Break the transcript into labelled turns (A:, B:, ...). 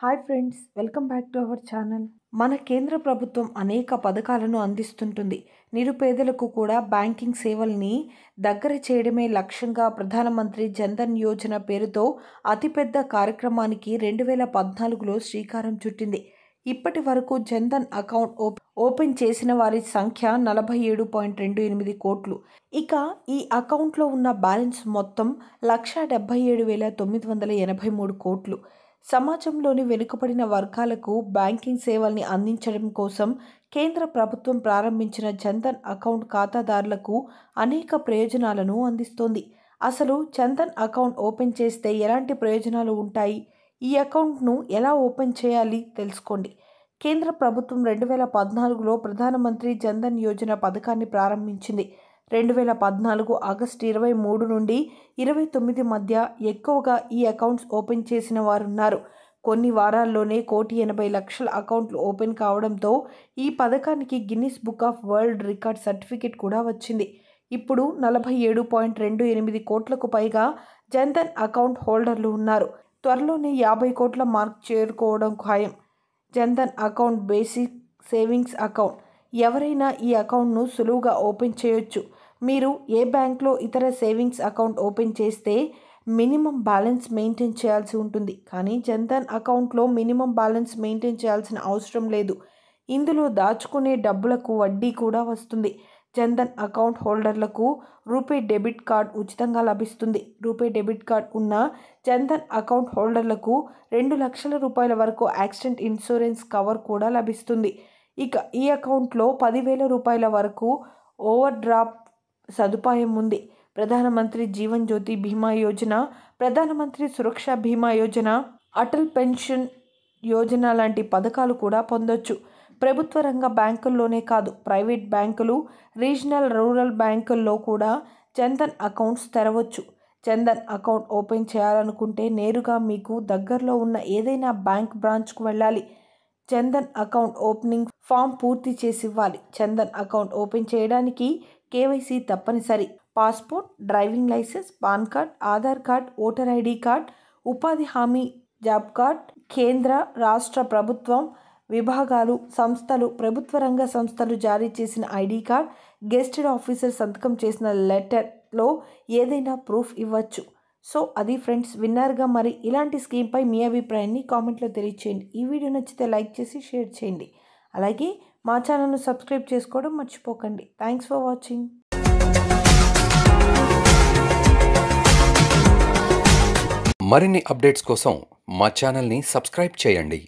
A: hi friends welcome back to our channel మన కేంద్ర ప్రభుత్వం అనేక పథకాలను అందిస్తుంటుంది నిరుపేదలకు కూడా బ్యాంకింగ్ సేవల్ని దగ్గర చేయడమే లక్ష్యంగా ప్రధానమంత్రి జన్ధన్ యోజన పేరుతో అతిపెద్ద కార్యక్రమానికి రెండు వేల పద్నాలుగులో శ్రీకారం చుట్టింది ఇప్పటి వరకు జన్ధన్ అకౌంట్ ఓపెన్ చేసిన వారి సంఖ్య నలభై ఏడు పాయింట్ రెండు ఎనిమిది కోట్లు ఇక ఈ అకౌంట్లో ఉన్న బ్యాలెన్స్ మొత్తం లక్ష డెబ్బై ఏడు వేల తొమ్మిది వందల ఎనభై మూడు కోట్లు సమాజంలోని వెనుకబడిన వర్గాలకు బ్యాంకింగ్ సేవల్ని అందించడం కోసం కేంద్ర ప్రభుత్వం ప్రారంభించిన జన్ధన్ అకౌంట్ ఖాతాదారులకు అనేక ప్రయోజనాలను అందిస్తోంది అసలు జన్ధన్ అకౌంట్ ఓపెన్ చేస్తే ఎలాంటి ప్రయోజనాలు ఉంటాయి ఈ అకౌంట్ను ఎలా ఓపెన్ చేయాలి తెలుసుకోండి కేంద్ర ప్రభుత్వం రెండు వేల పద్నాలుగులో ప్రధానమంత్రి జన్ధన్ యోజన పథకాన్ని ప్రారంభించింది రెండు వేల పద్నాలుగు ఆగస్టు ఇరవై మూడు నుండి ఇరవై తొమ్మిది మధ్య ఎక్కువగా ఈ అకౌంట్స్ ఓపెన్ చేసిన వారున్నారు కొన్ని వారాల్లోనే కోటి ఎనభై లక్షల అకౌంట్లు ఓపెన్ కావడంతో ఈ పథకానికి Guinness book of world record certificate కూడా వచ్చింది ఇప్పుడు నలభై ఏడు పాయింట్ రెండు ఎనిమిది కోట్లకు పైగా జన్ధన్ అకౌంట్ హోల్డర్లు ఉన్నారు త్వరలోనే యాభై కోట్ల మార్క్ చేరుకోవడం ఖాయం Jan Dhan account basic savings account ఎవరైనా ఈ అకౌంట్ను సులువుగా ఓపెన్ చేయొచ్చు మీరు ఏ బ్యాంక్లో ఇతర సేవింగ్స్ అకౌంట్ ఓపెన్ చేస్తే మినిమం బ్యాలెన్స్ మెయింటైన్ చేయాల్సి ఉంటుంది కానీ జన్ధన్ అకౌంట్లో మినిమం బ్యాలెన్స్ మెయింటైన్ చేయాల్సిన అవసరం లేదు ఇందులో దాచుకునే డబ్బులకు వడ్డీ కూడా వస్తుంది జన్ధన్ అకౌంట్ హోల్డర్లకు రూపే డెబిట్ కార్డ్ ఉచితంగా లభిస్తుంది రూపే డెబిట్ కార్డ్ ఉన్న జన్ధన్ అకౌంట్ హోల్డర్లకు రెండు లక్షల రూపాయల వరకు యాక్సిడెంట్ ఇన్సూరెన్స్ కవర్ కూడా లభిస్తుంది ఇక ఈ అకౌంట్లో పదివేల రూపాయల వరకు ఓవర్ డ్రాప్ సదుపాయం ఉంది ప్రధానమంత్రి జీవన్ జ్యోతి బీమా యోజన ప్రధానమంత్రి సురక్ష బీమా యోజన అటల్ పెన్షన్ యోజన లాంటి పథకాలు కూడా పొందొచ్చు ప్రభుత్వ రంగ బ్యాంకుల్లోనే కాదు ప్రైవేట్ బ్యాంకులు రీజనల్ రూరల్ బ్యాంకుల్లో కూడా జన్ధన్ అకౌంట్స్ తెరవచ్చు జన్ధన్ అకౌంట్ ఓపెన్ చేయాలనుకుంటే నేరుగా మీకు దగ్గరలో ఉన్న ఏదైనా బ్యాంక్ బ్రాంచ్కు వెళ్ళాలి చందన్ అకౌంట్ ఓపెనింగ్ ఫామ్ పూర్తి చేసి ఇవ్వాలి చందన్ అకౌంట్ ఓపెన్ చేయడానికి కేవైసీ తప్పనిసరి passport driving licence PAN card Aadhaar card voter ID card ఉపాధి హామీ జాబ్ కార్డ్ కేంద్ర రాష్ట్ర ప్రభుత్వం విభాగాలు సంస్థలు ప్రభుత్వ రంగ సంస్థలు జారీ చేసిన ఐడి కార్డ్ గెస్టెడ్ ఆఫీసర్ సంతకం చేసిన లెటర్లో ఏదైనా ప్రూఫ్ ఇవ్వచ్చు సో అది ఫ్రెండ్స్ విన్నారుగా మరి ఇలాంటి స్కీమ్పై మీ అభిప్రాయాన్ని కామెంట్లో తెలియచేయండి ఈ వీడియో నచ్చితే లైక్ చేసి షేర్ చేయండి అలాగే మా ఛానల్ను సబ్స్క్రైబ్ చేసుకోవడం మర్చిపోకండి థ్యాంక్స్ ఫర్ వాచింగ్ మరిన్ని అప్డేట్స్ కోసం మా సబ్స్క్రైబ్ చేయండి